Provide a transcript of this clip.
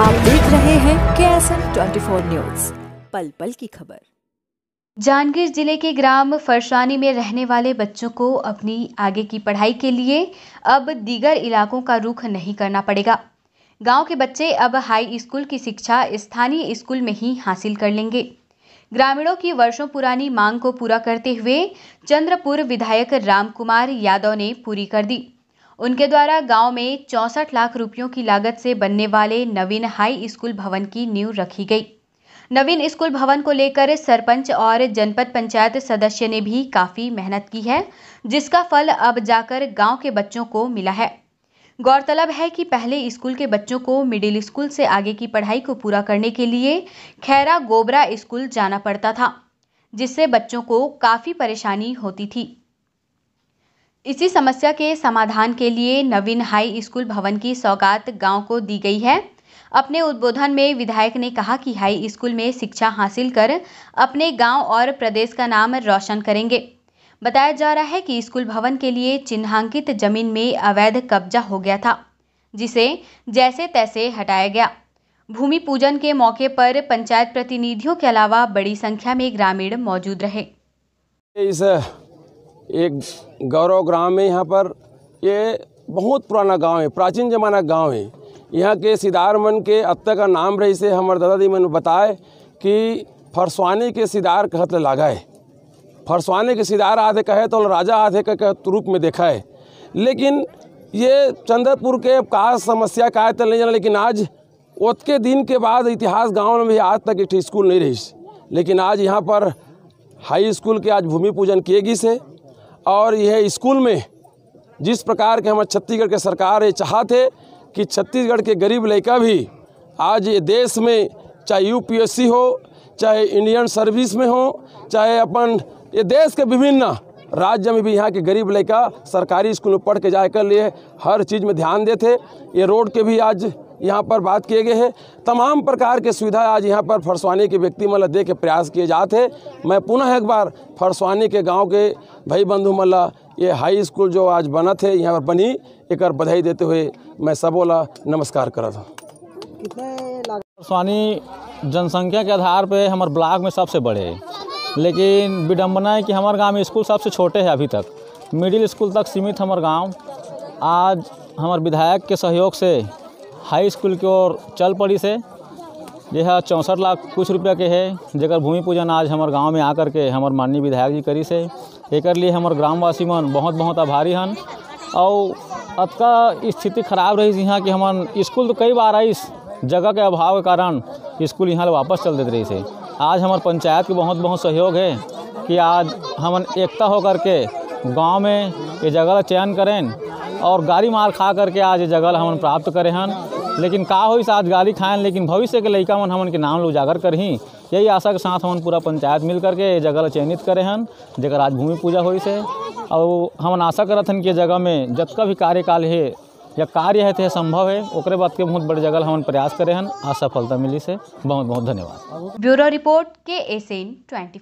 आप देख रहे हैं K S N twenty four news पल पल की खबर जांजगीर जिले के ग्राम फरसानी में रहने वाले बच्चों को अपनी आगे की पढ़ाई के लिए अब दीगर इलाकों का रुख नहीं करना पड़ेगा गांव के बच्चे अब हाई स्कूल की शिक्षा स्थानीय स्कूल में ही हासिल कर लेंगे ग्रामीणों की वर्षों पुरानी मांग को पूरा करते हुए चंद्रपुर विधायक राम कुमार यादव ने पूरी कर दी उनके द्वारा गांव में चौंसठ लाख रुपयों की लागत से बनने वाले नवीन हाई स्कूल भवन की नींव रखी गई नवीन स्कूल भवन को लेकर सरपंच और जनपद पंचायत सदस्य ने भी काफ़ी मेहनत की है जिसका फल अब जाकर गांव के बच्चों को मिला है गौरतलब है कि पहले स्कूल के बच्चों को मिडिल स्कूल से आगे की पढ़ाई को पूरा करने के लिए खैरा गोबरा स्कूल जाना पड़ता था जिससे बच्चों को काफ़ी परेशानी होती थी इसी समस्या के समाधान के लिए नवीन हाई स्कूल भवन की सौगात गांव को दी गई है अपने उद्बोधन में विधायक ने कहा कि हाई स्कूल में शिक्षा हासिल कर अपने गांव और प्रदेश का नाम रोशन करेंगे बताया जा रहा है कि स्कूल भवन के लिए चिन्हांकित जमीन में अवैध कब्जा हो गया था जिसे जैसे तैसे हटाया गया भूमि पूजन के मौके पर पंचायत प्रतिनिधियों के अलावा बड़ी संख्या में ग्रामीण मौजूद रहे इस एक गौरव ग्राम है यहाँ पर ये बहुत पुराना गांव है प्राचीन जमाना गांव है यहाँ के सिदारमन के तक का नाम रही से हमारे दादाजी मन बताए कि फरसवानी के सिदार कहत है फरसवानी के सिदार आधे कहे तो राजा आधे का रूप में देखा है लेकिन ये चंद्रपुर के का समस्या का है तो नहीं जाना लेकिन आज उतके दिन के बाद इतिहास गाँव में भी आज तक एक स्कूल नहीं रही लेकिन आज यहाँ पर हाई स्कूल के आज भूमि पूजन किएगी से और यह स्कूल में जिस प्रकार के हमारे छत्तीसगढ़ के सरकार ये चाहते कि छत्तीसगढ़ के गरीब लड़का भी आज ये देश में चाहे यूपीएससी हो चाहे इंडियन सर्विस में हो चाहे अपन ये देश के विभिन्न राज्य में भी यहाँ के गरीब लड़का सरकारी स्कूल में पढ़ के जाकर लिए हर चीज़ में ध्यान देते ये रोड के भी आज यहाँ पर बात किए गए हैं तमाम प्रकार के सुविधा आज यहाँ पर फरसवानी के व्यक्ति मल्ला दे के प्रयास किए जाते हैं मैं पुनः एक बार फरसवानी के गांव के भाई बंधु मल्ला ये हाई स्कूल जो आज बना थे यहाँ पर बनी एक बधाई देते हुए मैं सबोला नमस्कार करा था फरसवानी जनसंख्या के आधार पर हमारे ब्लॉक में सबसे बड़े लेकिन विडम्बना है कि हमारे गाँव में स्कूल सबसे छोटे हैं अभी तक मिडिल स्कूल तक सीमित हमारे गाँव आज हमारे विधायक के सहयोग से हाई स्कूल की ओर चल पड़ी से यह चौंसठ लाख कुछ रुपया के है जेकर भूमि पूजन आज हमारे गांव में आकर के हमारे माननीय विधायक जी करी से एक लिए हमारे ग्रामवासी मन बहुत बहुत आभारी हन और अतका स्थिति खराब रही यहाँ कि हमन स्कूल तो कई बार आई जगह के अभाव के कारण स्कूल यहाँ वापस चल देते रही से आज हमारे पंचायत के बहुत बहुत सहयोग है कि आज हमन एकता होकर के गाँव में ये जगह चयन करें और गाड़ी मार खा करके आज ये जगह हम प्राप्त करें हन लेकिन का हो आज गाली खाएन लेकिन भविष्य के लड़का मन हमन के नाम उजागर करही यही आशा के साथ हमन पूरा पंचायत मिल करके ये जगह चयनित करे हन जगह आज भूमि पूजा हो और हम आशा करत हन कि जगह में जतका भी कार्यकाल है या कार्य है थे संभव है ओकरे बात के बहुत बड़े जगह हम प्रयास करे हन आज सफलता मिली से बहुत बहुत धन्यवाद bureau report K S N twenty